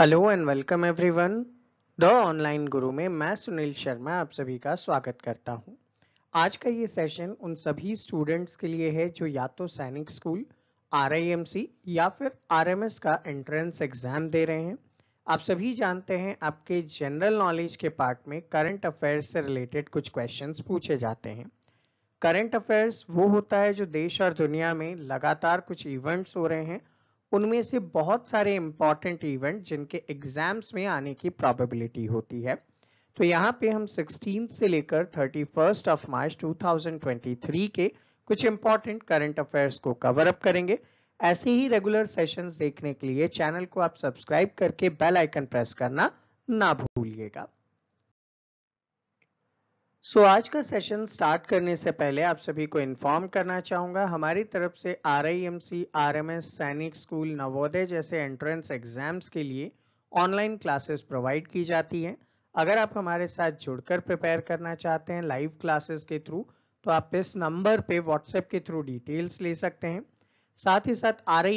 Hello and welcome everyone the online Guru में मैं सुनील शर्मा आप सभी का स्वागत करता हूं। आज का ये सेशन उन सभी स्टूडेंट्स के लिए है जो या तो सैनिक स्कूल आर या फिर आर का एंट्रेंस एग्जाम दे रहे हैं आप सभी जानते हैं आपके जनरल नॉलेज के पार्ट में करंट अफेयर्स से रिलेटेड कुछ क्वेश्चन पूछे जाते हैं करंट अफेयर्स वो होता है जो देश और दुनिया में लगातार कुछ इवेंट्स हो रहे हैं उनमें से बहुत सारे इंपॉर्टेंट इवेंट जिनके एग्जाम्स में आने की प्रॉबेबिलिटी होती है तो यहाँ पे हम 16 से लेकर 31st ऑफ मार्च 2023 के कुछ इंपॉर्टेंट करंट अफेयर्स को कवर अप करेंगे ऐसे ही रेगुलर सेशंस देखने के लिए चैनल को आप सब्सक्राइब करके बेल आइकन प्रेस करना ना भूलिएगा सो so, आज का सेशन स्टार्ट करने से पहले आप सभी को इन्फॉर्म करना चाहूँगा हमारी तरफ से R I M C R M S Sainik school Navodaya जैसे एंट्रेंस एग्जाम्स के लिए ऑनलाइन क्लासेस प्रोवाइड की जाती हैं अगर आप हमारे साथ जुड़कर प्रिपेयर करना चाहते हैं लाइव क्लासेस के थ्रू तो आप इस नंबर पे व्हाट्सएप के थ्रू डिटेल्स ले सकते हैं साथ ही साथ आर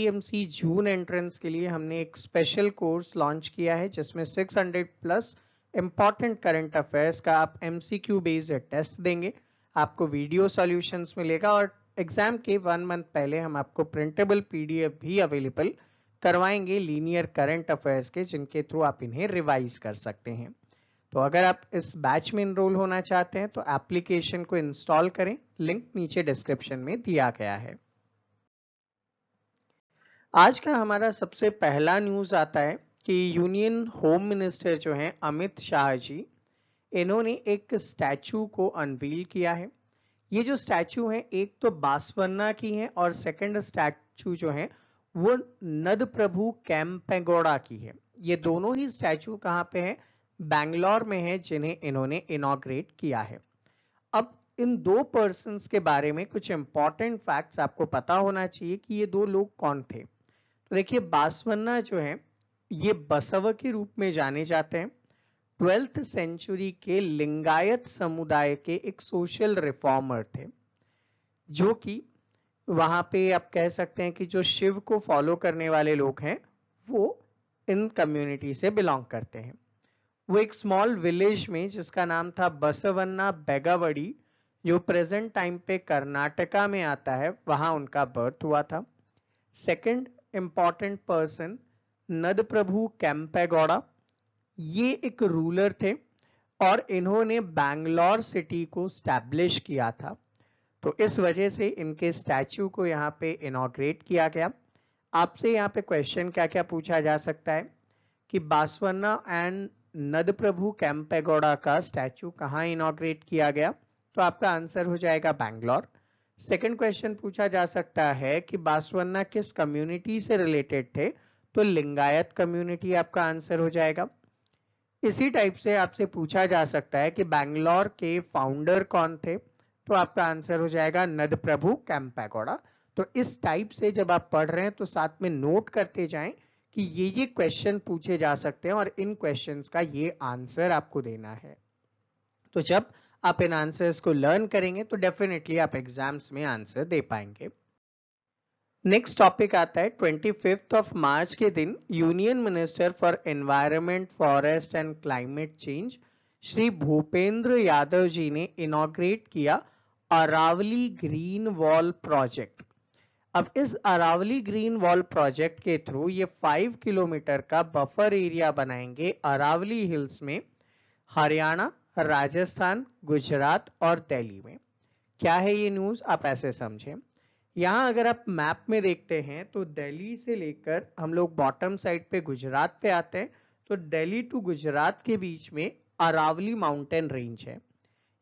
जून एंट्रेंस के लिए हमने एक स्पेशल कोर्स लॉन्च किया है जिसमें six plus important current affairs का आप M C Q based test देंगे आपको वीडियो सॉल्यूशंस मिलेगा और एग्जाम के वन मंथ पहले हम आपको प्रिंटेबल पीडीएफ भी अवेलेबल करवाएंगे लीनियर करंट अफेयर्स के जिनके थ्रू आप इन्हें रिवाइज कर सकते हैं तो अगर आप इस बैच में इनरोल होना चाहते हैं तो एप्लीकेशन को इंस्टॉल करें लिंक नीचे डिस्क्रिप्शन में दिया गया है आज का हमारा सबसे पहला न्यूज आता है कि यूनियन होम मिनिस्टर जो हैं अमित शाह जी इन्होंने एक स्टैचू को अनवील किया है ये जो स्टैचू है एक तो बासवन्ना की है और सेकंड स्टैचू जो है वो नद प्रभु कैम्पेगौड़ा की है ये दोनों ही स्टैचू कहाँ पे है बैंगलोर में है जिन्हें इन्होंने इनोग्रेट किया है अब इन दो पर्सन के बारे में कुछ इंपॉर्टेंट फैक्ट्स आपको पता होना चाहिए कि ये दो लोग कौन थे तो देखिए बासवन्ना जो है ये बसव के रूप में जाने जाते हैं ट्वेल्थ सेंचुरी के लिंगायत समुदाय के एक सोशल रिफॉर्मर थे जो कि वहां पे आप कह सकते हैं कि जो शिव को फॉलो करने वाले लोग हैं वो इन कम्युनिटी से बिलोंग करते हैं वो एक स्मॉल विलेज में जिसका नाम था बसवन्ना बेगावड़ी जो प्रेजेंट टाइम पे कर्नाटका में आता है वहां उनका बर्थ हुआ था सेकंड इंपॉर्टेंट पर्सन नद प्रभु कैंपेगौड़ा ये एक रूलर थे और इन्होंने बैंगलोर सिटी को स्टैब्लिश किया था तो इस वजह से इनके स्टैचू को यहाँ पे इनोग्रेट किया गया आपसे यहाँ पे क्वेश्चन क्या क्या पूछा जा सकता है कि बासवन्ना एंड नद प्रभु कैंपेगौड़ा का स्टैचू कहाँ इनोग्रेट किया गया तो आपका आंसर हो जाएगा बैंगलोर सेकेंड क्वेश्चन पूछा जा सकता है कि बासवन्ना किस कम्युनिटी से रिलेटेड थे तो लिंगायत कम्युनिटी आपका आंसर हो जाएगा इसी टाइप से आपसे पूछा जा सकता है कि बैंगलोर के फाउंडर कौन थे तो आपका आंसर हो जाएगा नद प्रभु कैंपागोड़ा तो इस टाइप से जब आप पढ़ रहे हैं तो साथ में नोट करते जाएं कि ये ये क्वेश्चन पूछे जा सकते हैं और इन क्वेश्चंस का ये आंसर आपको देना है तो जब आप इन आंसर्स को लर्न करेंगे तो डेफिनेटली आप एग्जाम्स में आंसर दे पाएंगे नेक्स्ट टॉपिक आता है ट्वेंटी फिफ्थ ऑफ मार्च के दिन union minister for environment forest and climate change Shri Bhupendra Yadav ji ने इनोग्रेट किया अरावली ग्रीन वॉल प्रोजेक्ट अब इस अरावली ग्रीन वॉल प्रोजेक्ट के थ्रू ये फाइव किलोमीटर का बफर एरिया बनाएंगे अरावली हिल्स में हरियाणा राजस्थान गुजरात और दिल्ली में क्या है ये न्यूज आप ऐसे समझें यहाँ अगर आप मैप में देखते हैं तो दिल्ली से लेकर हम लोग बॉटम साइड पे गुजरात पे आते हैं तो दिल्ली टू गुजरात के बीच में अरावली माउंटेन रेंज है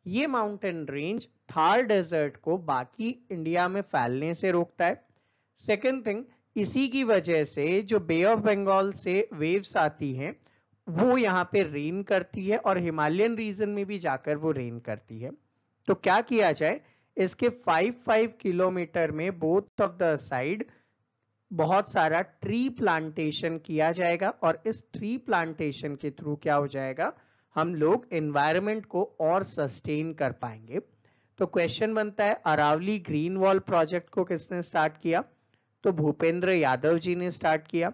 ये माउंटेन रेंज थार डेजर्ट को बाकी इंडिया में फैलने से रोकता है सेकेंड थिंग इसी की वजह से जो बे ऑफ बंगाल से वेव्स आती हैं वो यहाँ पे रेन करती है और हिमालयन रीजन में भी जाकर वो रेन करती है तो क्या किया जाए इसके 5-5 किलोमीटर में बोथ ऑफ द साइड बहुत सारा ट्री प्लांटेशन किया जाएगा और इस ट्री प्लांटेशन के थ्रू क्या हो जाएगा हम लोग एनवायरमेंट को और सस्टेन कर पाएंगे तो क्वेश्चन बनता है अरावली ग्रीन वॉल प्रोजेक्ट को किसने स्टार्ट किया तो भूपेंद्र यादव जी ने स्टार्ट किया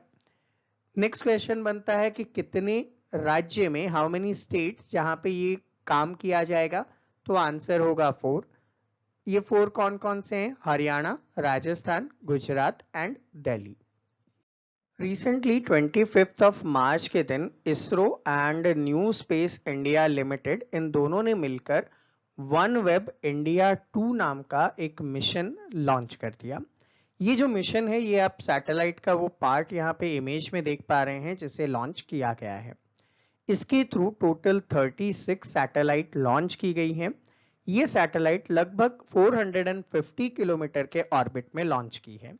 नेक्स्ट क्वेश्चन बनता है कि कितने राज्य में हाउ मेनी स्टेट्स जहां पे ये काम किया जाएगा तो आंसर होगा फोर ये फोर कौन कौन से हैं Haryana Rajasthan Gujarat and Delhi recently twenty fifth of March के दिन ISRO and New Space India Limited इन दोनों ने मिलकर वन वेब इंडिया टू नाम का एक मिशन लॉन्च कर दिया ये जो मिशन है ये आप सैटेलाइट का वो पार्ट यहाँ पे इमेज में देख पा रहे हैं जिसे लॉन्च किया गया है इसके थ्रू टोटल 36 सैटेलाइट लॉन्च की गई हैं ये सैटेलाइट लगभग 450 किलोमीटर के ऑर्बिट में लॉन्च की है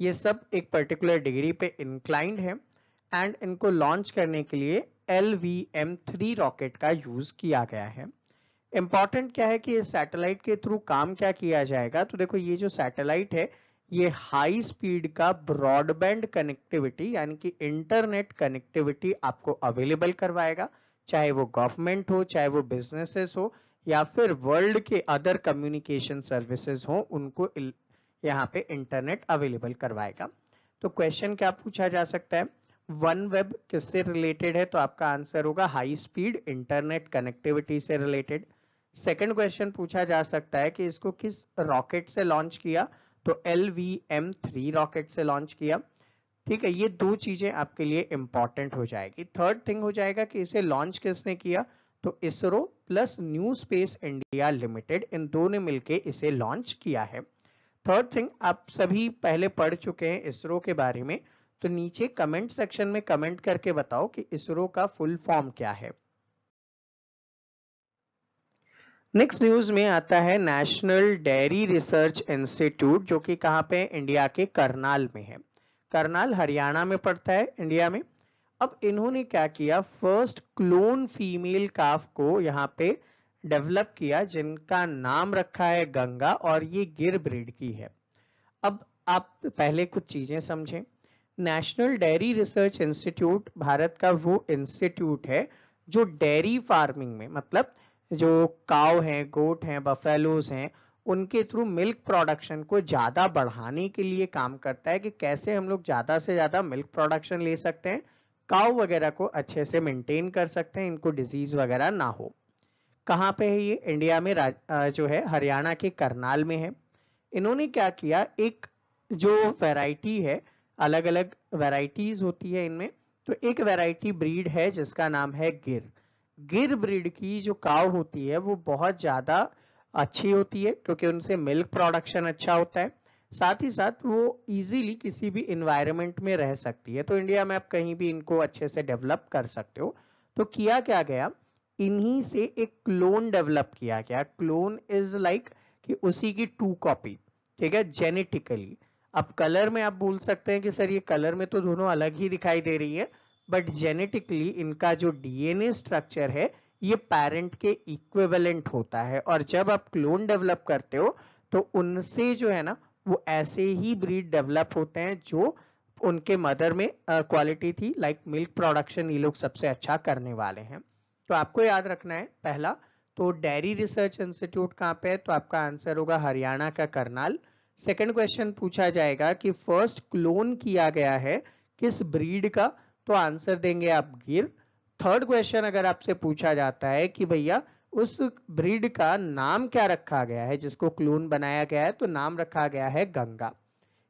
ये सब एक पर्टिकुलर डिग्री पे इंक्लाइंड है एंड इनको लॉन्च करने के लिए L V M three rocket का यूज किया गया है इम्पॉर्टेंट क्या है कि इस सैटेलाइट के थ्रू काम क्या किया जाएगा तो देखो ये जो सैटेलाइट है ये हाई स्पीड का ब्रॉडबैंड कनेक्टिविटी यानी कि इंटरनेट कनेक्टिविटी आपको अवेलेबल करवाएगा चाहे वो गवर्नमेंट हो चाहे वो बिजनेसेस हो या फिर वर्ल्ड के अदर कम्युनिकेशन सर्विसेज हो उनको यहाँ पे इंटरनेट अवेलेबल करवाएगा तो क्वेश्चन क्या पूछा जा सकता है वन वेब किससे रिलेटेड है तो आपका आंसर होगा हाई स्पीड इंटरनेट कनेक्टिविटी से रिलेटेड सेकंड क्वेश्चन पूछा जा सकता है कि इसको किस रॉकेट से लॉन्च किया तो L V M three rocket से लॉन्च किया ठीक है ये दो चीजें आपके लिए इंपॉर्टेंट हो जाएगी थर्ड थिंग हो जाएगा कि इसे लॉन्च किसने किया तो ISRO plus New Space India Limited इन दोनों मिलकर इसे लॉन्च किया है थर्ड थिंग आप सभी पहले पढ़ चुके हैं इसरो के बारे में तो नीचे कमेंट सेक्शन में कमेंट करके बताओ कि इसरो का फुल फॉर्म क्या है नेक्स्ट न्यूज में आता है नेशनल डेयरी रिसर्च इंस्टीट्यूट जो कि कहां पे इंडिया के करनाल में है करनाल हरियाणा में पड़ता है इंडिया में अब इन्होंने क्या किया फर्स्ट क्लोन फीमेल काफ को यहाँ पे डेवलप किया जिनका नाम रखा है गंगा और ये गिर ब्रीड की है अब आप पहले कुछ चीजें समझें National Dairy Research Institute Bharat का वो इंस्टीट्यूट है जो डेयरी फार्मिंग में मतलब जो काव हैं गोट हैं बफेलोज हैं उनके थ्रू मिल्क प्रोडक्शन को ज़्यादा बढ़ाने के लिए काम करता है कि कैसे हम लोग ज़्यादा से ज़्यादा मिल्क प्रोडक्शन ले सकते हैं काउ वगैरह को अच्छे से मेंटेन कर सकते हैं इनको डिजीज वगैरह ना हो कहाँ पे है ये इंडिया में जो है हरियाणा के करनाल में है इन्होंने क्या किया एक जो वैरायटी है अलग अलग वैरायटीज होती है इनमें तो एक वैरायटी ब्रीड है जिसका नाम है गिर गिर ब्रीड की जो काव होती है वो बहुत ज़्यादा अच्छी होती है क्योंकि उनसे मिल्क प्रोडक्शन अच्छा होता है साथ ही साथ वो इजीली किसी भी इन्वायरमेंट में रह सकती है तो इंडिया में आप कहीं भी इनको अच्छे से डेवलप कर सकते हो तो किया क्या गया इन्हीं से एक क्लोन डेवलप किया गया क्लोन इज लाइक कि उसी की टू कॉपी ठीक है जेनेटिकली अब कलर में आप बोल सकते हैं कि सर ये कलर में तो दोनों अलग ही दिखाई दे रही है बट जेनेटिकली इनका जो डीएनए स्ट्रक्चर है ये पेरेंट के इक्वेवेलेंट होता है और जब आप क्लोन डेवलप करते हो तो उनसे जो है ना वो ऐसे ही ब्रीड डेवलप होते हैं जो उनके मदर में क्वालिटी थी लाइक मिल्क प्रोडक्शन ये लोग सबसे अच्छा करने वाले हैं तो आपको याद रखना है पहला तो डेयरी रिसर्च इंस्टीट्यूट कहाँ पे है तो आपका आंसर होगा हरियाणा का करनाल सेकंड क्वेश्चन पूछा जाएगा कि फर्स्ट क्लोन किया गया है किस ब्रीड का तो आंसर देंगे आप गिर थर्ड क्वेश्चन अगर आपसे पूछा जाता है कि भैया उस ब्रीड का नाम क्या रखा गया है जिसको क्लोन बनाया गया है तो नाम रखा गया है गंगा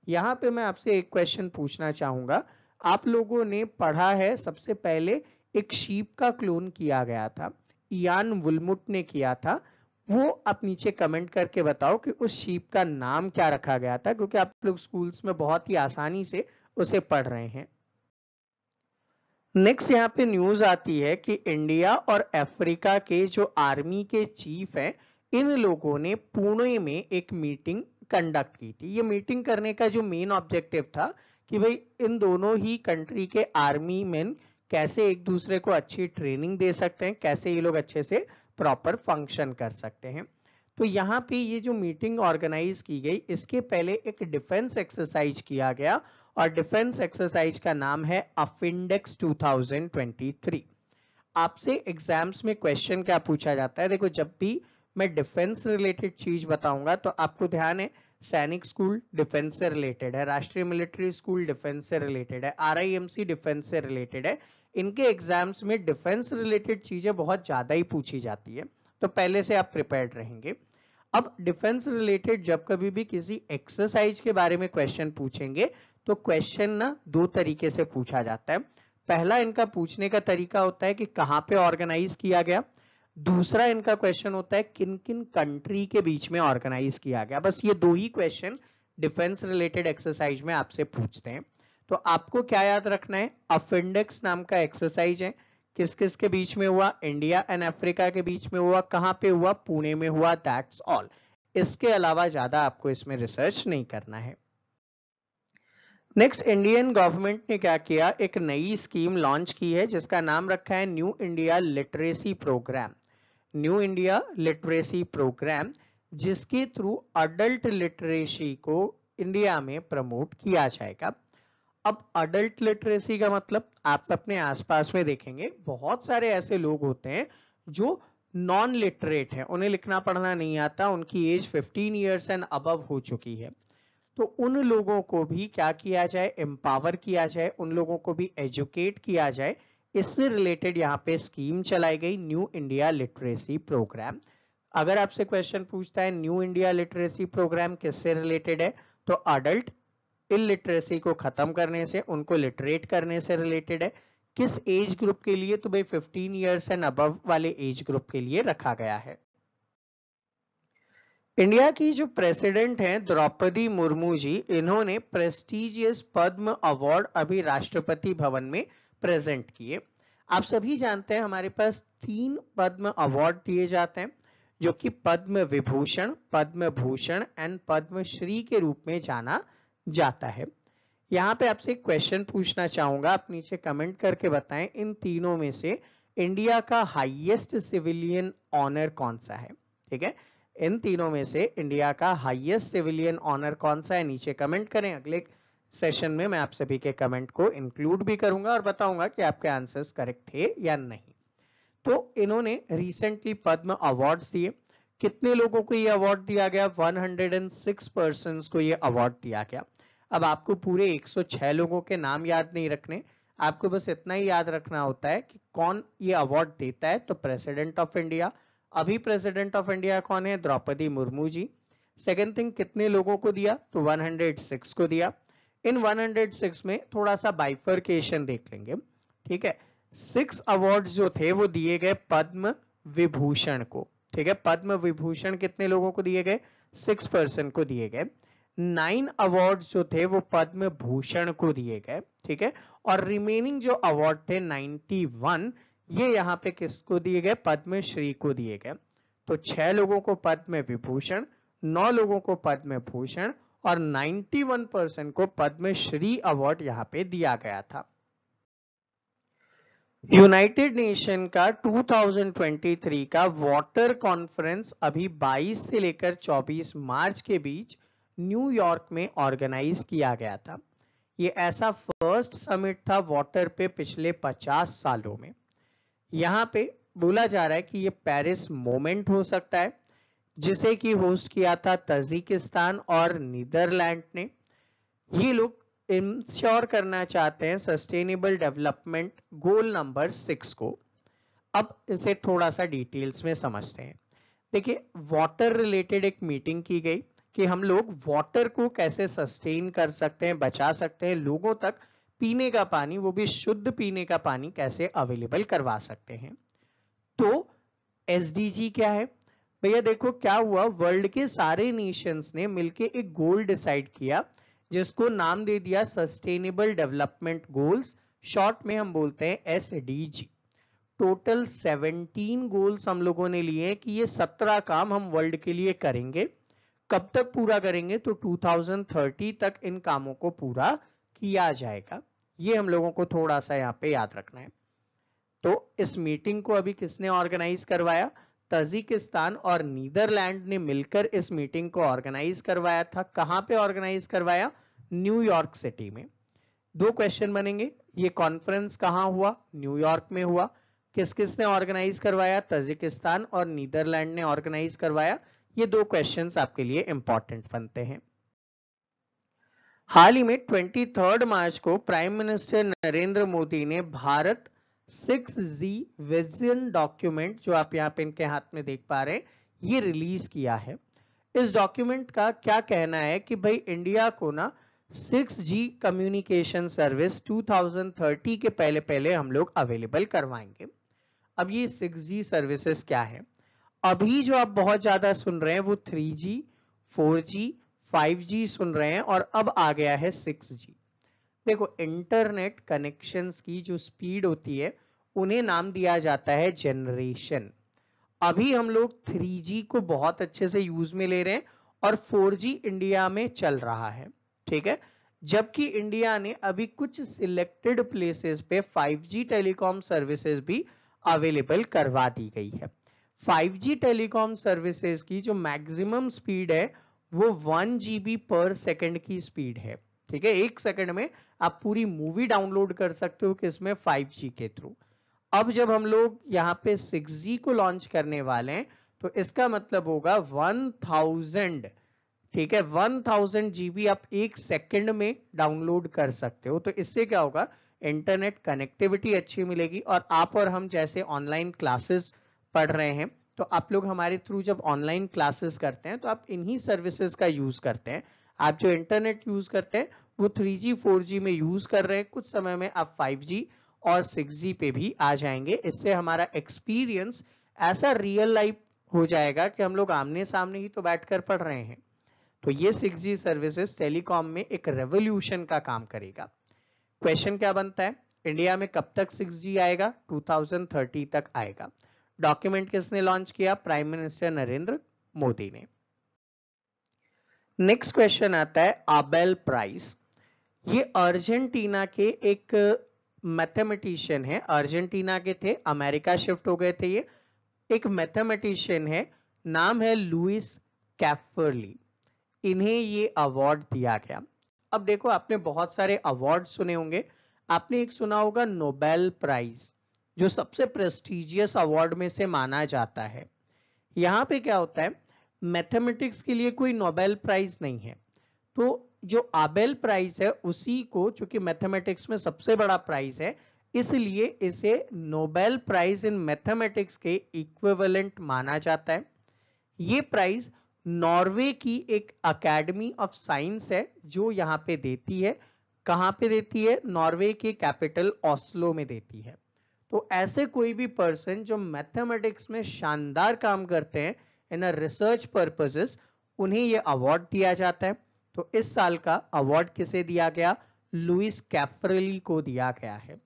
यहाँ पे मैं आपसे एक क्वेश्चन पूछना चाहूंगा आप लोगों ने पढ़ा है सबसे पहले एक शीप का क्लोन किया गया था इयान वुलमुट ने किया था वो आप नीचे कमेंट करके बताओ कि उस शीप का नाम क्या रखा गया था क्योंकि आप लोग स्कूल्स में बहुत ही आसानी से उसे पढ़ रहे हैं नेक्स्ट यहाँ पे न्यूज आती है कि इंडिया और अफ्रीका के जो आर्मी के चीफ हैं इन लोगों ने पुणे में एक मीटिंग कंडक्ट की थी ये मीटिंग करने का जो मेन ऑब्जेक्टिव था कि भाई इन दोनों ही कंट्री के आर्मी मैन कैसे एक दूसरे को अच्छी ट्रेनिंग दे सकते हैं कैसे ये लोग अच्छे से प्रॉपर फंक्शन कर सकते हैं तो यहाँ पे ये जो मीटिंग ऑर्गेनाइज की गई इसके पहले एक डिफेंस एक्सरसाइज किया गया और डिफेंस एक्सरसाइज का नाम है अफिंडेक्स 2023 आपसे एग्जाम्स में क्वेश्चन क्या पूछा जाता है देखो जब भी मैं डिफेंस रिलेटेड चीज बताऊंगा तो आपको ध्यान है सैनिक स्कूल डिफेंस से रिलेटेड है राष्ट्रीय मिलिट्री स्कूल डिफेंस से रिलेटेड है आरआईएमसी डिफेंस से रिलेटेड है इनके एग्जाम्स में डिफेंस रिलेटेड चीजें बहुत ज्यादा ही पूछी जाती है तो पहले से आप प्रिपेयर्ड रहेंगे अब डिफेंस रिलेटेड जब कभी भी किसी एक्सरसाइज के बारे में क्वेश्चन पूछेंगे तो क्वेश्चन ना दो तरीके से पूछा जाता है पहला इनका पूछने का तरीका होता है कि कहां पे ऑर्गेनाइज किया गया दूसरा इनका क्वेश्चन होता है किन किन कंट्री के बीच में ऑर्गेनाइज किया गया बस ये दो ही क्वेश्चन डिफेंस रिलेटेड एक्सरसाइज में आपसे पूछते हैं तो आपको क्या याद रखना है अफेंडेक्स नाम का एक्सरसाइज है किस किस के बीच में हुआ इंडिया एंड अफ्रीका के बीच में हुआ कहां पे हुआ पुणे में हुआ दैट्स ऑल इसके अलावा ज्यादा आपको इसमें रिसर्च नहीं करना है नेक्स्ट इंडियन गवर्नमेंट ने क्या किया एक नई स्कीम लॉन्च की है जिसका नाम रखा है New India Literacy Programme New India Literacy Programme जिसके थ्रू अडल्ट लिटरेसी को इंडिया में प्रमोट किया जाएगा अब अडल्ट लिटरेसी का मतलब आप अपने आसपास में देखेंगे बहुत सारे ऐसे लोग होते हैं जो नॉन लिटरेट है उन्हें लिखना पढ़ना नहीं आता उनकी एज 15 इयर्स एंड अबव हो चुकी है तो उन लोगों को भी क्या किया जाए एम्पावर किया जाए उन लोगों को भी एजुकेट किया जाए इससे रिलेटेड यहाँ पे स्कीम चलाई गई न्यू इंडिया लिटरेसी प्रोग्राम अगर आपसे क्वेश्चन पूछता है न्यू इंडिया लिटरेसी प्रोग्राम किससे रिलेटेड है तो अडल्ट इलिटरेसी को खत्म करने से उनको लिटरेट करने से रिलेटेड है किस एज ग्रुप के लिए तो भाई 15 इयर्स एंड अबव वाले एज ग्रुप के लिए रखा गया है इंडिया की जो प्रेसिडेंट हैं द्रौपदी मुर्मू जी इन्होंने प्रेस्टिजियस पद्म अवार्ड अभी राष्ट्रपति भवन में प्रेजेंट किए आप सभी जानते हैं हमारे पास तीन पद्म अवार्ड दिए जाते हैं जो कि पद्म विभूषण पद्म भूषण एंड पद्मश्री के रूप में जाना जाता है यहाँ पे आपसे एक क्वेश्चन पूछना चाहूंगा आप नीचे कमेंट करके बताएं इन तीनों में से इंडिया का हाईएस्ट सिविलियन ऑनर कौन सा है ठीक है इन तीनों में से इंडिया का हाईएस्ट सिविलियन ऑनर कौन सा है नीचे कमेंट करें अगले सेशन में मैं आप सभी के कमेंट को इंक्लूड भी करूंगा और बताऊंगा कि आपके आंसर्स करेक्ट थे या नहीं तो इन्होंने रिसेंटली पद्म अवार्ड्स दिए कितने लोगों को ये अवार्ड दिया गया 106 हंड्रेड को ये अवार्ड दिया गया अब आपको पूरे 106 लोगों के नाम याद नहीं रखने आपको बस इतना ही याद रखना होता है कि कौन ये अवार्ड देता है तो प्रेसिडेंट ऑफ इंडिया अभी प्रेसिडेंट ऑफ इंडिया कौन है द्रौपदी मुर्मू जी सेकेंड थिंग कितने लोगों को दिया तो 106 को दिया इन 106 में थोड़ा सा बाइफर्केशन देख लेंगे ठीक है सिक्स अवार्ड जो थे वो दिए गए पद्म विभूषण को ठीक है पद्म विभूषण कितने लोगों को दिए गए सिक्स पर्सन को दिए गए नाइन अवार्ड जो थे वो पद्म भूषण को दिए गए ठीक है और रिमेनिंग जो अवार्ड थे 91 ये यहाँ पे किसको दिए गए पद्म श्री को दिए गए तो छह लोगों को पद्म विभूषण नौ लोगों को पद्म भूषण और 91 परसेंट को पद्म श्री अवार्ड यहाँ पे दिया गया था यूनाइटेड नेशन का 2023 का वाटर कॉन्फ्रेंस अभी 22 से लेकर 24 मार्च के बीच न्यूयॉर्क में ऑर्गेनाइज किया गया था ये ऐसा फर्स्ट समिट था वाटर पे पिछले 50 सालों में यहाँ पे बोला जा रहा है कि ये पेरिस मोमेंट हो सकता है जिसे कि होस्ट किया था तजिकिस्तान और नीदरलैंड ने ये लोग इंश्योर करना चाहते हैं sustainable development goal number six को अब इसे थोड़ा सा डिटेल्स में समझते हैं देखिए वाटर रिलेटेड एक मीटिंग की गई कि हम लोग वाटर को कैसे सस्टेन कर सकते हैं बचा सकते हैं लोगों तक पीने का पानी वो भी शुद्ध पीने का पानी कैसे अवेलेबल करवा सकते हैं तो एस क्या है भैया देखो क्या हुआ वर्ल्ड के सारे नेशंस ने मिलके एक गोल डिसाइड किया जिसको नाम दे दिया सस्टेनेबल डेवलपमेंट गोल्स शॉर्ट में हम बोलते हैं एस टोटल 17 गोल्स हम लोगों ने लिए कि ये 17 काम हम वर्ल्ड के लिए करेंगे कब तक पूरा करेंगे तो 2030 तक इन कामों को पूरा किया जाएगा ये हम लोगों को थोड़ा सा यहाँ पे याद रखना है तो इस मीटिंग को अभी किसने ऑर्गेनाइज करवाया तजिकिस्तान और नीदरलैंड ने मिलकर इस मीटिंग को ऑर्गेनाइज करवाया था कहाँ पे ऑर्गेनाइज करवाया न्यूयॉर्क सिटी में दो क्वेश्चन बनेंगे ये कॉन्फ्रेंस कहां हुआ न्यूयॉर्क में हुआ किस किस ने ऑर्गेनाइज करवाया तजिकिस्तान और नीदरलैंड ने ऑर्गेनाइज करवाया ये दो क्वेश्चंस आपके लिए इंपॉर्टेंट बनते हैं हाल ही में 23 मार्च को प्राइम मिनिस्टर नरेंद्र मोदी ने भारत 6G विजन डॉक्यूमेंट जो आप यहाँ पे इनके हाथ में देख पा रहे हैं ये रिलीज किया है इस डॉक्यूमेंट का क्या कहना है कि भाई इंडिया को ना 6G कम्युनिकेशन सर्विस 2030 के पहले पहले हम लोग अवेलेबल करवाएंगे अब ये 6G सर्विसेज क्या है अभी जो आप बहुत ज्यादा सुन रहे हैं वो three G four G five G सुन रहे हैं और अब आ गया है सिक्स जी देखो इंटरनेट कनेक्शंस की जो स्पीड होती है उन्हें नाम दिया जाता है जनरेशन अभी हम लोग थ्री जी को बहुत अच्छे से यूज में ले रहे हैं और फोर जी इंडिया में चल रहा है ठीक है जबकि इंडिया ने अभी कुछ सिलेक्टेड प्लेसेस पे 5G टेलीकॉम सर्विसेज भी अवेलेबल करवा दी गई है 5G टेलीकॉम सर्विसेज की जो मैक्सिमम स्पीड है वो वन बी पर सेकेंड की स्पीड है ठीक है एक सेकेंड में आप पूरी मूवी डाउनलोड कर सकते हो किसमें 5G के थ्रू अब जब हम लोग यहाँ पे 6G को लॉन्च करने वाले हैं तो इसका मतलब होगा 1000 ठीक है 1000 जीबी आप एक सेकेंड में डाउनलोड कर सकते हो तो इससे क्या होगा इंटरनेट कनेक्टिविटी अच्छी मिलेगी और आप और हम जैसे ऑनलाइन क्लासेस पढ़ रहे हैं तो आप लोग हमारे थ्रू जब ऑनलाइन क्लासेस करते हैं तो आप इन्हीं सर्विसेज का यूज करते हैं आप जो इंटरनेट यूज करते हैं वो 3G 4G में यूज कर रहे हैं कुछ समय में आप 5G और 6G पे भी आ जाएंगे इससे हमारा एक्सपीरियंस ऐसा रियल लाइफ हो जाएगा कि हम लोग आमने सामने ही तो बैठकर पढ़ रहे हैं तो ये 6G सर्विसेज टेलीकॉम में एक रेवोल्यूशन का काम करेगा क्वेश्चन क्या बनता है इंडिया में कब तक 6G आएगा 2030 तक आएगा डॉक्यूमेंट किसने लॉन्च किया प्राइम मिनिस्टर नरेंद्र मोदी ने नेक्स्ट क्वेश्चन आता है आबेल प्राइस ये अर्जेंटीना के एक मैथमेटिशियन है अर्जेंटीना के थे अमेरिका शिफ्ट हो गए थे ये एक मैथमेटिशियन है नाम है लुइस कैफरली इन्हें ये अवार्ड दिया गया अब देखो आपने बहुत सारे अवार्ड सुने होंगे आपने एक सुना होगा नोबेल प्राइज जो सबसे प्रेस्टिजियस अवार्ड में से माना जाता है यहाँ पे क्या होता है मैथमेटिक्स के लिए कोई नोबेल प्राइज नहीं है तो जो आबेल प्राइज है उसी को चूंकि मैथमेटिक्स में सबसे बड़ा प्राइज है इसलिए इसे नोबेल प्राइज इन मैथमेटिक्स के इक्विवेलेंट माना जाता है ये प्राइज नॉर्वे की एक एकेडमी ऑफ साइंस है जो यहाँ पे देती है कहाँ पे देती है नॉर्वे के कैपिटल ऑस्लो में देती है तो ऐसे कोई भी पर्सन जो मैथमेटिक्स में शानदार काम करते हैं इन रिसर्च पर्पजेस उन्हें ये अवार्ड दिया जाता है तो इस साल का अवार्ड किसे दिया गया लुइस कैफरली को दिया गया है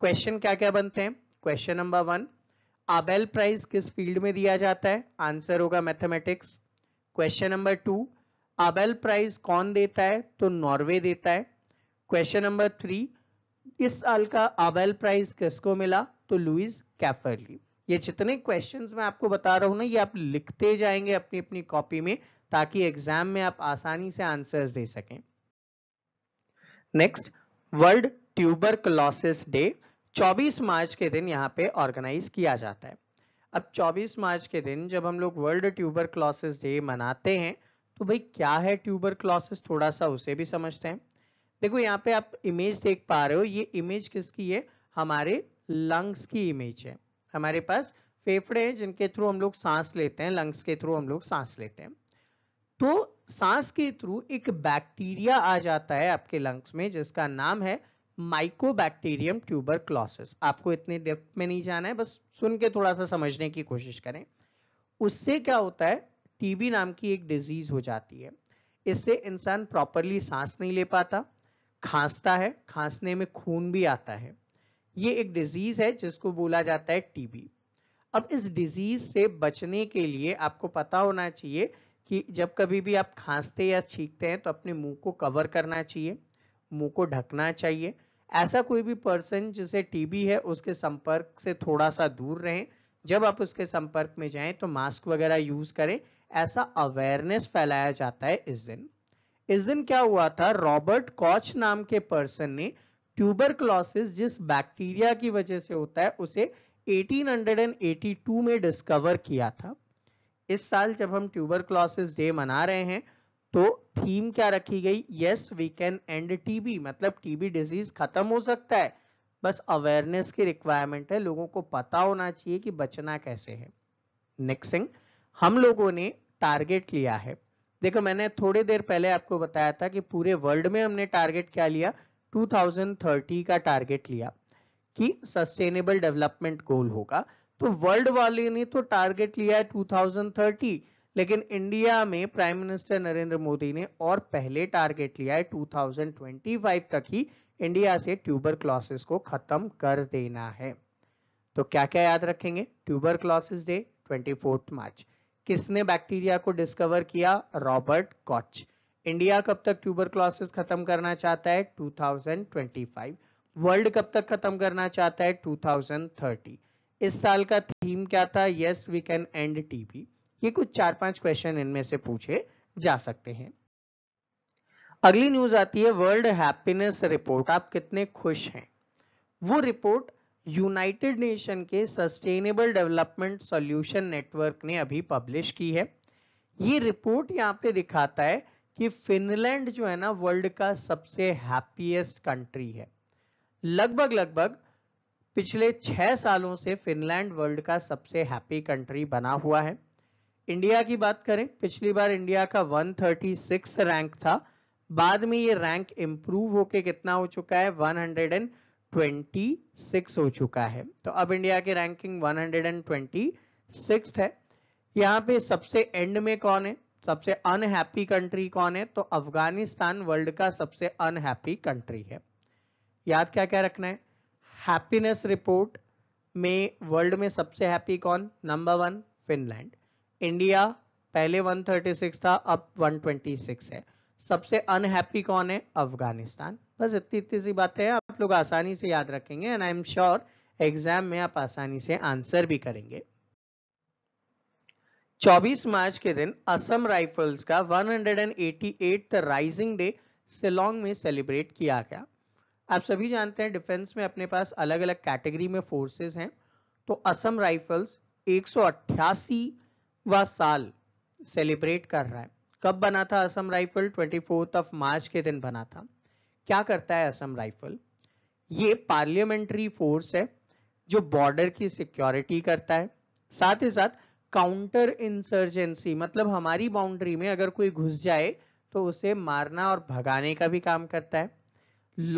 क्वेश्चन क्या क्या बनते हैं question number one Abel prize किस फील्ड में दिया जाता है आंसर होगा mathematics question number two Abel prize कौन देता है तो नॉर्वे देता है क्वेश्चन नंबर थ्री इस साल का अवेल प्राइज किसको मिला तो लुइस कैफरली ये जितने क्वेश्चंस मैं आपको बता रहा हूँ ना ये आप लिखते जाएंगे अपनी अपनी कॉपी में ताकि एग्जाम में आप आसानी से आंसर्स दे सकें next world tuberculosis day 24 March के दिन यहाँ पे ऑर्गेनाइज किया जाता है अब 24 मार्च के दिन जब हम लोग वर्ल्ड ट्यूबर क्लॉसिस डे मनाते हैं तो भाई क्या है ट्यूबर क्लॉसिस थोड़ा सा उसे भी समझते हैं देखो यहाँ पे आप इमेज देख पा रहे हो ये इमेज किसकी है हमारे लंग्स की इमेज है हमारे पास फेफड़े हैं जिनके थ्रू हम लोग सांस लेते हैं लंग्स के थ्रू हम लोग सांस लेते हैं तो सांस के थ्रू एक बैक्टीरिया आ जाता है आपके लंग्स में जिसका नाम है माइकोबैक्टीरियम ट्यूबर क्लॉसिस आपको इतने डेप्थ में नहीं जाना है बस सुन के थोड़ा सा समझने की कोशिश करें उससे क्या होता है टीबी नाम की एक डिजीज हो जाती है इससे इंसान प्रॉपरली सांस नहीं ले पाता खांसता है खांसने में खून भी आता है ये एक डिजीज है जिसको बोला जाता है टीबी अब इस डिजीज से बचने के लिए आपको पता होना चाहिए कि जब कभी भी आप खांसते या छींकते हैं तो अपने मुंह को कवर करना चाहिए मुंह को ढकना चाहिए ऐसा कोई भी पर्सन जिसे टीबी है उसके संपर्क से थोड़ा सा दूर रहें जब आप उसके संपर्क में जाएं तो मास्क वगैरह यूज करें ऐसा अवेयरनेस फैलाया जाता है इस दिन इस दिन क्या हुआ था रॉबर्ट कॉच नाम के पर्सन ने ट्यूबर जिस बैक्टीरिया की वजह से होता है उसे 1882 में डिस्कवर किया था इस साल जब हम ट्यूबर डे मना रहे हैं तो थीम क्या रखी गई yes we can end TB मतलब टीबी डिजीज खत्म हो सकता है बस अवेयरनेस की रिक्वायरमेंट है लोगों को पता होना चाहिए कि बचना कैसे है नेक्स्ट थिंग हम लोगों ने टारगेट लिया है देखो मैंने थोड़ी देर पहले आपको बताया था कि पूरे वर्ल्ड में हमने टारगेट क्या लिया 2030 का टारगेट लिया कि सस्टेनेबल डेवलपमेंट गोल होगा तो वर्ल्ड वाले ने तो टारगेट लिया है 2030 लेकिन इंडिया में प्राइम मिनिस्टर नरेंद्र मोदी ने और पहले टारगेट लिया है 2025 तक ही इंडिया से ट्यूबर क्लॉसेस को खत्म कर देना है तो क्या क्या याद रखेंगे tuberculosis day twenty March किसने बैक्टीरिया को डिस्कवर किया रॉबर्ट कॉच इंडिया कब तक ट्यूबर क्लॉसिस खत्म करना चाहता है 2025 वर्ल्ड कब तक खत्म करना चाहता है 2030 इस साल का थीम क्या था yes we can end TB ये कुछ चार पांच क्वेश्चन इनमें से पूछे जा सकते हैं अगली न्यूज आती है वर्ल्ड हैप्पीनेस रिपोर्ट आप कितने खुश हैं वो रिपोर्ट यूनाइटेड नेशन के सस्टेनेबल डेवलपमेंट सॉल्यूशन नेटवर्क ने अभी पब्लिश की है ये रिपोर्ट यहाँ पे दिखाता है कि फिनलैंड जो है ना वर्ल्ड का सबसे हैप्पीएस्ट कंट्री है लगभग लगभग पिछले छह सालों से फिनलैंड वर्ल्ड का सबसे हैप्पी कंट्री बना हुआ है इंडिया की बात करें पिछली बार इंडिया का 136 रैंक था बाद में ये रैंक इंप्रूव होके कितना हो चुका है 100 126 हो चुका है तो अब इंडिया की रैंकिंग 126 है यहाँ पे सबसे एंड में कौन है सबसे अनहैप्पी कंट्री कौन है तो अफगानिस्तान वर्ल्ड का सबसे अनहैप्पी कंट्री है याद क्या क्या रखना है हैप्पीनेस रिपोर्ट में वर्ल्ड में सबसे हैप्पी कौन नंबर वन फिनलैंड इंडिया पहले 136 था अब 126 है सबसे अनहैप्पी कौन है अफगानिस्तान बस इतनी इतनी सी बातें हैं आप लोग आसानी से याद रखेंगे and I am sure exam में आप आसानी से आंसर भी करेंगे 24 मार्च के दिन असम राइफल्स का 188 राइजिंग डे सिलोंग में सेलिब्रेट किया गया आप सभी जानते हैं डिफेंस में अपने पास अलग अलग कैटेगरी में फोर्सेस हैं तो असम राइफल्स एक वा साल सेलिब्रेट कर रहा है कब बना था Assam rifle 24th of March के दिन बना था क्या करता है असम राइफल ये पार्लियामेंट्री फोर्स है जो बॉर्डर की सिक्योरिटी करता है साथ ही साथ काउंटर इंसर्जेंसी मतलब हमारी बाउंड्री में अगर कोई घुस जाए तो उसे मारना और भगाने का भी काम करता है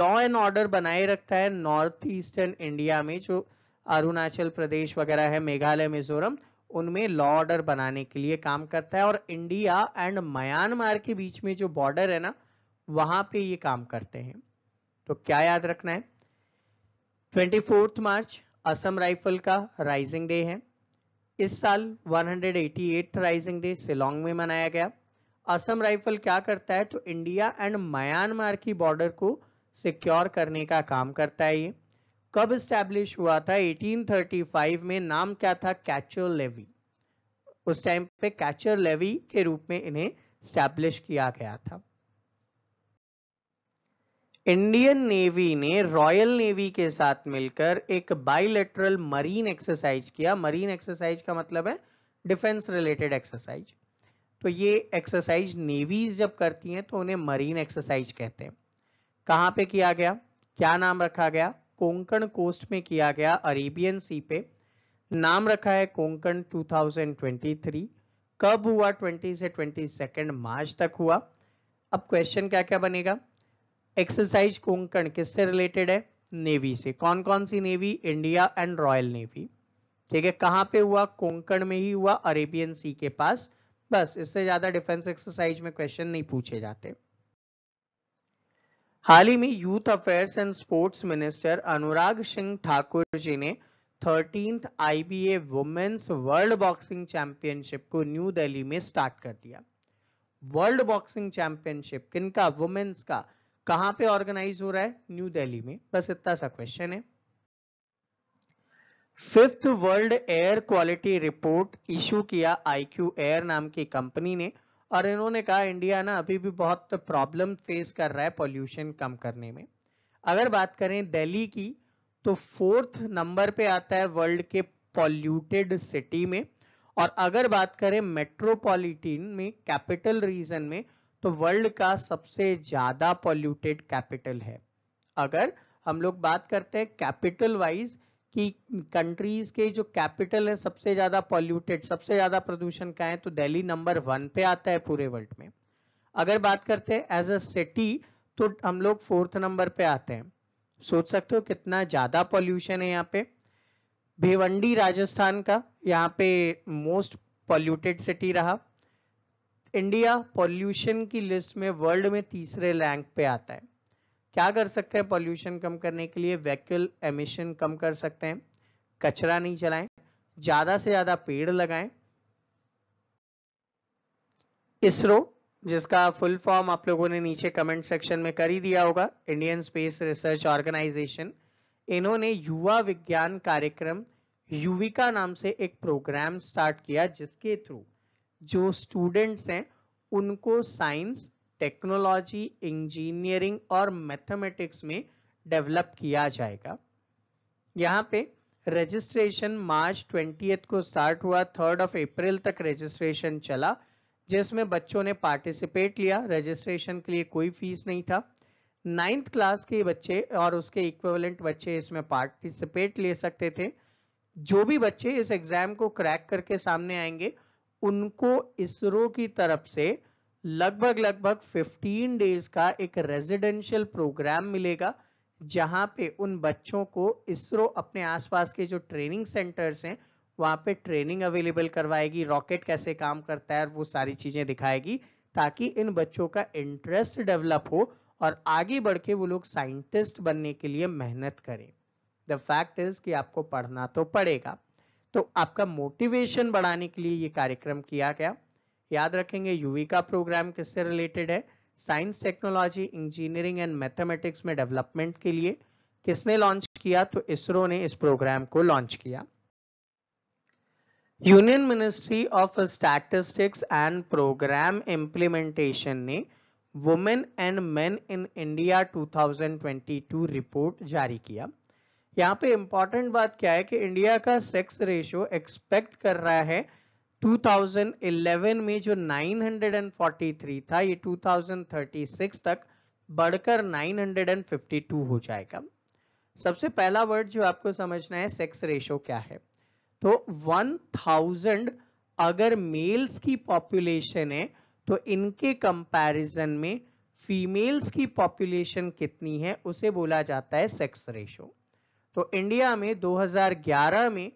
लॉ एंड ऑर्डर बनाए रखता है नॉर्थ ईस्टर्न इंडिया में जो अरुणाचल प्रदेश वगैरह है मेघालय मिजोरम उनमें लॉ ऑर्डर बनाने के लिए काम करता है और इंडिया एंड म्यांमार के बीच में जो बॉर्डर है ना वहां पे ये काम करते हैं तो क्या याद रखना है twenty fourth March Assam rifle का राइजिंग डे है इस साल 188 राइजिंग डे सिलोंग में मनाया गया असम राइफल क्या करता है तो इंडिया एंड म्यांमार की बॉर्डर को सिक्योर करने का काम करता है ये कब स्टैब्लिश हुआ था 1835 में नाम क्या था कैचर लेवी उस टाइम पे कैचर लेवी के रूप में इन्हें स्टैब्लिश किया गया था इंडियन नेवी ने रॉयल नेवी के साथ मिलकर एक बाइलेटरल मरीन एक्सरसाइज किया मरीन एक्सरसाइज का मतलब है डिफेंस रिलेटेड एक्सरसाइज तो ये एक्सरसाइज नेवीज जब करती हैं तो उन्हें मरीन एक्सरसाइज कहते हैं कहाँ पे किया गया क्या नाम रखा गया कोंकण कोस्ट में किया गया अरेबियन सी पे नाम रखा है कोंकण 2023 कब हुआ 20 से 22 मार्च तक हुआ अब क्वेश्चन क्या क्या बनेगा एक्सरसाइज कोंकण किससे रिलेटेड है नेवी से कौन कौन सी navy India and Royal Navy ठीक है कहां पे हुआ कोंकण में ही हुआ अरेबियन सी के पास बस इससे ज्यादा डिफेंस एक्सरसाइज में क्वेश्चन नहीं पूछे जाते हाल ही में youth affairs and sports minister Anurag Singh Thakur ji ने thirteen IBA women's world boxing championship को न्यू दिल्ली में स्टार्ट कर दिया वर्ल्ड बॉक्सिंग चैंपियनशिप किनका वुमेन्स का कहां पे ऑर्गेनाइज हो रहा है न्यू दिल्ली में बस इतना सा क्वेश्चन है fifth world air quality report issue किया आईक्यू एयर नाम की कंपनी ने और इन्होंने कहा इंडिया ना अभी भी बहुत प्रॉब्लम फेस कर रहा है पॉल्यूशन कम करने में अगर बात करें दिल्ली की तो फोर्थ नंबर पे आता है वर्ल्ड के पॉल्यूटेड सिटी में और अगर बात करें मेट्रोपॉलिटन में कैपिटल रीजन में तो वर्ल्ड का सबसे ज्यादा पॉल्यूटेड कैपिटल है अगर हम लोग बात करते हैं कैपिटल वाइज कि कंट्रीज के जो कैपिटल है सबसे ज्यादा पॉल्यूटेड सबसे ज्यादा प्रदूषण का है तो दिल्ली नंबर वन पे आता है पूरे वर्ल्ड में अगर बात करते हैं एज अ सिटी तो हम लोग फोर्थ नंबर पे आते हैं सोच सकते हो कितना ज्यादा पॉल्यूशन है यहाँ पे भिवंडी राजस्थान का यहाँ पे मोस्ट पॉल्यूटेड सिटी रहा इंडिया पॉल्यूशन की लिस्ट में वर्ल्ड में तीसरे रैंक पे आता है क्या कर सकते हैं पॉल्यूशन कम करने के लिए वैक्यूल एमिशन कम कर सकते हैं कचरा नहीं चलाएं ज्यादा से ज्यादा पेड़ लगाएं इसरो जिसका फुल फॉर्म आप लोगों ने नीचे कमेंट सेक्शन में कर ही दिया होगा इंडियन स्पेस रिसर्च ऑर्गेनाइजेशन इन्होंने युवा विज्ञान कार्यक्रम युविका नाम से एक प्रोग्राम स्टार्ट किया जिसके थ्रू जो स्टूडेंट्स हैं उनको साइंस टेक्नोलॉजी इंजीनियरिंग और मैथमेटिक्स में डेवलप किया जाएगा यहाँ पे रजिस्ट्रेशन मार्च ट्वेंटी को स्टार्ट हुआ थर्ड ऑफ अप्रैल तक रजिस्ट्रेशन चला जिसमें बच्चों ने पार्टिसिपेट लिया रजिस्ट्रेशन के लिए कोई फीस नहीं था नाइन्थ क्लास के बच्चे और उसके इक्वेलेंट बच्चे इसमें पार्टिसिपेट ले सकते थे जो भी बच्चे इस एग्जाम को क्रैक करके सामने आएंगे उनको इसरो की तरफ से लगभग लगभग 15 डेज का एक रेजिडेंशियल प्रोग्राम मिलेगा जहां पे उन बच्चों को इसरो अपने आसपास के जो ट्रेनिंग सेंटर्स हैं वहां पे ट्रेनिंग अवेलेबल करवाएगी रॉकेट कैसे काम करता है वो सारी चीजें दिखाएगी ताकि इन बच्चों का इंटरेस्ट डेवलप हो और आगे बढ़ के वो लोग साइंटिस्ट बनने के लिए मेहनत करें द फैक्ट इज कि आपको पढ़ना तो पड़ेगा तो आपका मोटिवेशन बढ़ाने के लिए ये कार्यक्रम किया गया याद रखेंगे यूवी का प्रोग्राम किससे रिलेटेड है science technology engineering and mathematics में डेवलपमेंट के लिए किसने लॉन्च किया तो इसरो ने इस प्रोग्राम को लॉन्च किया Union Ministry of Statistics and Programme Implementation ने women and men in India 2022 report जारी किया यहाँ पे इंपॉर्टेंट बात क्या है कि इंडिया का सेक्स रेशियो एक्सपेक्ट कर रहा है 2011 में जो 943 था ये 2036 तक बढ़कर 952 हो जाएगा सबसे पहला वर्ड जो आपको समझना है सेक्स रेशो क्या है तो 1000 अगर मेल्स की पॉपुलेशन है तो इनके कंपैरिजन में फीमेल्स की पॉपुलेशन कितनी है उसे बोला जाता है सेक्स रेशो तो इंडिया में 2011 में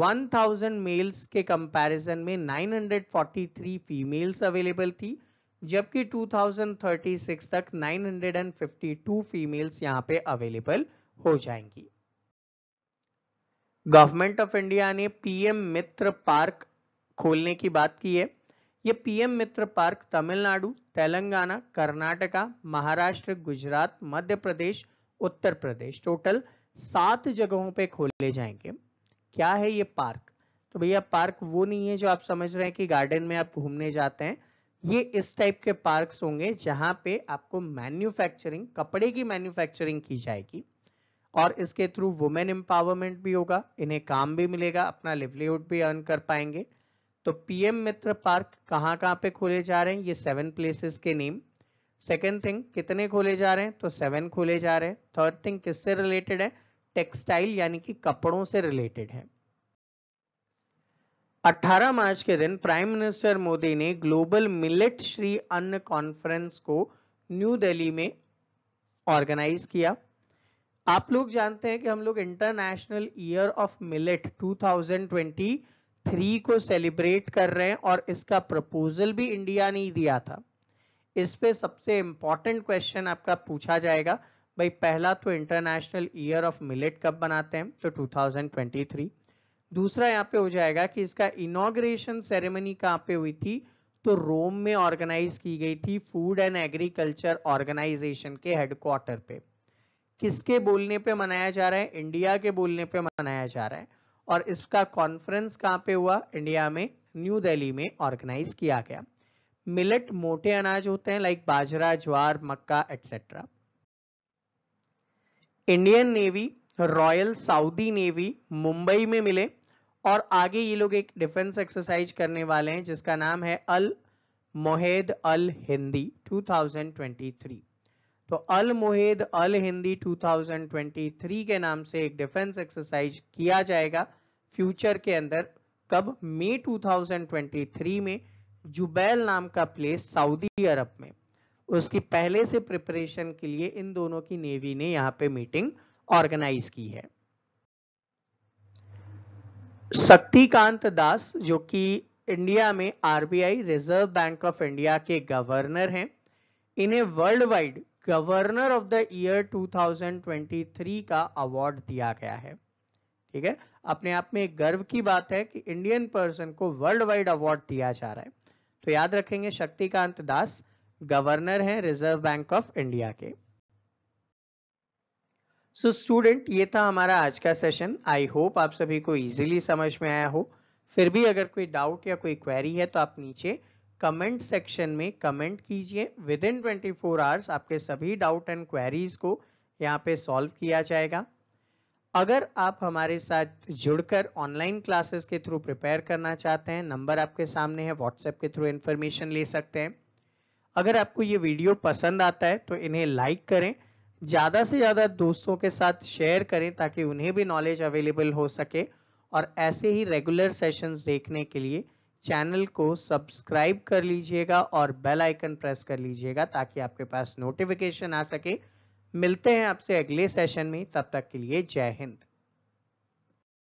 1000 मेल्स के कंपैरिजन में 943 फीमेल्स अवेलेबल थी जबकि 2036 तक 952 फीमेल्स यहां पे अवेलेबल हो जाएंगी गवर्नमेंट ऑफ इंडिया ने पीएम मित्र पार्क खोलने की बात की है ये PM Mitra park Tamil Nadu Telangana Karnataka Maharashtra Gujarat Madhya Pradesh Uttar Pradesh total सात जगहों पे खोले जाएंगे क्या है ये पार्क तो भैया पार्क वो नहीं है जो आप समझ रहे हैं कि गार्डन में आप घूमने जाते हैं ये इस टाइप के पार्क्स होंगे जहां पे आपको मैन्युफैक्चरिंग कपड़े की मैन्युफैक्चरिंग की जाएगी और इसके थ्रू वुमेन एम्पावरमेंट भी होगा इन्हें काम भी मिलेगा अपना लिवलीहुड भी अर्न कर पाएंगे तो पीएम मित्र पार्क कहाँ कहाँ पे खोले जा रहे हैं ये सेवन प्लेसेस के नेम सेकेंड थिंग कितने खोले जा रहे हैं तो सेवन खोले जा रहे हैं थर्ड थिंग किससे रिलेटेड है टेक्सटाइल यानी कि कपड़ों से रिलेटेड है 18 मार्च के दिन प्राइम मिनिस्टर मोदी ने ग्लोबल मिलेट श्री अन्न कॉन्फ्रेंस को न्यू दिल्ली में ऑर्गेनाइज किया आप लोग जानते हैं कि हम लोग इंटरनेशनल ईयर ऑफ मिलेट 2023 को सेलिब्रेट कर रहे हैं और इसका प्रपोजल भी इंडिया ने दिया था इस पे सबसे इंपॉर्टेंट क्वेश्चन आपका पूछा जाएगा भाई पहला तो इंटरनेशनल ईयर ऑफ मिलेट कब बनाते हैं तो 2023 दूसरा यहाँ पे हो जाएगा कि इसका इनोग्रेशन सेरेमनी कहाँ पे हुई थी तो रोम में ऑर्गेनाइज की गई थी फूड एंड एग्रीकल्चर ऑर्गेनाइजेशन के हेडक्वार्टर पे किसके बोलने पे मनाया जा रहा है इंडिया के बोलने पे मनाया जा रहा है और इसका कॉन्फ्रेंस कहाँ पे हुआ इंडिया में न्यू दिल्ली में ऑर्गेनाइज किया गया मिलेट मोटे अनाज होते हैं लाइक बाजरा ज्वार मक्का etcetera Indian Navy Royal Saudi Navy Mumbai में मिले और आगे ये लोग एक डिफेंस एक्सरसाइज करने वाले हैं जिसका नाम है अल मोहेद अल हिंदी 2023 तो अल मोहेद अल हिंदी 2023 के नाम से एक डिफेंस एक्सरसाइज किया जाएगा फ्यूचर के अंदर कब मई 2023 में जुबैल नाम का प्लेस सऊदी अरब में उसकी पहले से प्रिपरेशन के लिए इन दोनों की नेवी ने यहाँ पे मीटिंग ऑर्गेनाइज की है शक्तिकांत दास जो कि इंडिया में RBI Reserve Bank of India के गवर्नर हैं इन्हें world wide governor of the year 2023 का अवार्ड दिया गया है ठीक है अपने आप में एक गर्व की बात है कि इंडियन पर्सन को वर्ल्ड वाइड अवार्ड दिया जा रहा है तो याद रखेंगे शक्तिकांत दास गवर्नर हैं रिजर्व बैंक ऑफ इंडिया के सो so, स्टूडेंट ये था हमारा आज का सेशन आई होप आप सभी को इजीली समझ में आया हो फिर भी अगर कोई डाउट या कोई क्वेरी है तो आप नीचे कमेंट सेक्शन में कमेंट कीजिए विद इन 24 आवर्स आपके सभी डाउट एंड क्वेरीज को यहाँ पे सॉल्व किया जाएगा अगर आप हमारे साथ जुड़कर ऑनलाइन क्लासेस के थ्रू प्रिपेयर करना चाहते हैं नंबर आपके सामने है व्हाट्सएप के थ्रू इन्फॉर्मेशन ले सकते हैं अगर आपको ये वीडियो पसंद आता है तो इन्हें लाइक करें ज़्यादा से ज़्यादा दोस्तों के साथ शेयर करें ताकि उन्हें भी नॉलेज अवेलेबल हो सके और ऐसे ही रेगुलर सेशंस देखने के लिए चैनल को सब्सक्राइब कर लीजिएगा और बेल आइकन प्रेस कर लीजिएगा ताकि आपके पास नोटिफिकेशन आ सके मिलते हैं आपसे अगले सेशन में तब तक के लिए जय हिंद